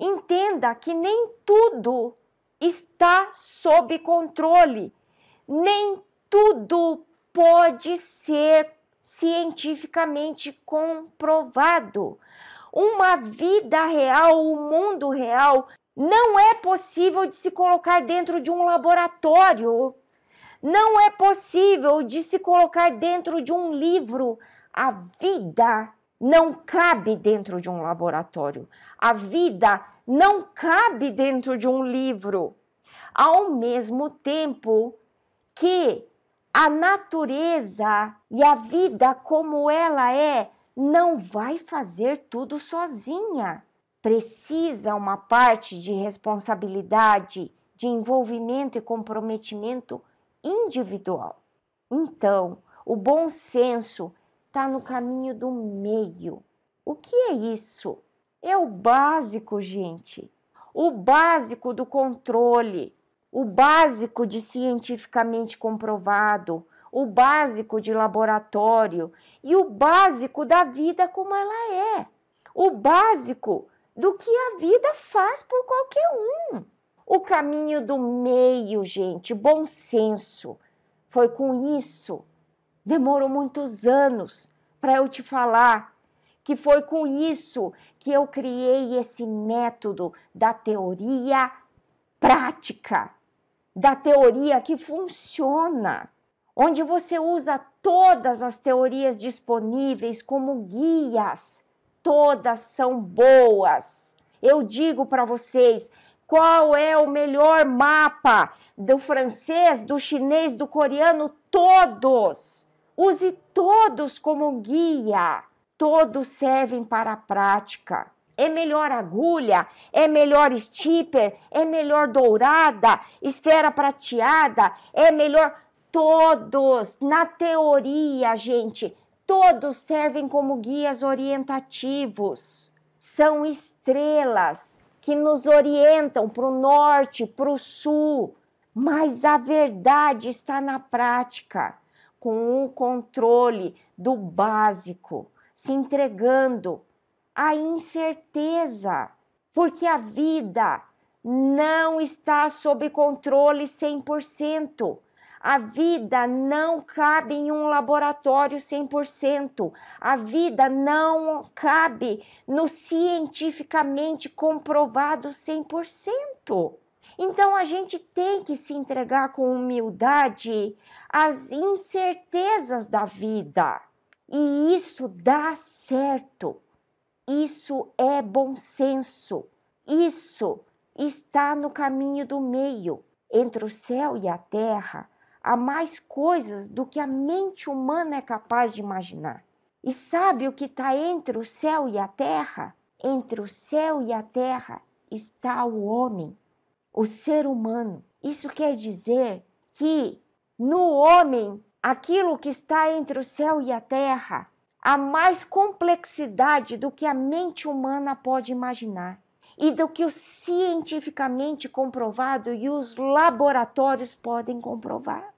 Entenda que nem tudo está sob controle, nem tudo pode ser cientificamente comprovado. Uma vida real, o um mundo real, não é possível de se colocar dentro de um laboratório. Não é possível de se colocar dentro de um livro. A vida não cabe dentro de um laboratório. A vida não cabe dentro de um livro. Ao mesmo tempo que a natureza e a vida como ela é não vai fazer tudo sozinha. Precisa uma parte de responsabilidade, de envolvimento e comprometimento individual. Então, o bom senso está no caminho do meio. O que é isso? É o básico, gente. O básico do controle, o básico de cientificamente comprovado, o básico de laboratório e o básico da vida como ela é. O básico do que a vida faz por qualquer um. O caminho do meio, gente, bom senso. Foi com isso Demorou muitos anos para eu te falar que foi com isso que eu criei esse método da teoria prática, da teoria que funciona, onde você usa todas as teorias disponíveis como guias. Todas são boas. Eu digo para vocês qual é o melhor mapa do francês, do chinês, do coreano, todos Use todos como guia. Todos servem para a prática. É melhor agulha, é melhor stipper, é melhor dourada, esfera prateada, é melhor todos. Na teoria, gente, todos servem como guias orientativos. São estrelas que nos orientam para o norte, para o sul, mas a verdade está na prática com o controle do básico, se entregando à incerteza, porque a vida não está sob controle 100%. A vida não cabe em um laboratório 100%. A vida não cabe no cientificamente comprovado 100%. Então a gente tem que se entregar com humildade às incertezas da vida. E isso dá certo. Isso é bom senso. Isso está no caminho do meio. Entre o céu e a terra há mais coisas do que a mente humana é capaz de imaginar. E sabe o que está entre o céu e a terra? Entre o céu e a terra está o homem o ser humano. Isso quer dizer que no homem, aquilo que está entre o céu e a terra, há mais complexidade do que a mente humana pode imaginar e do que o cientificamente comprovado e os laboratórios podem comprovar.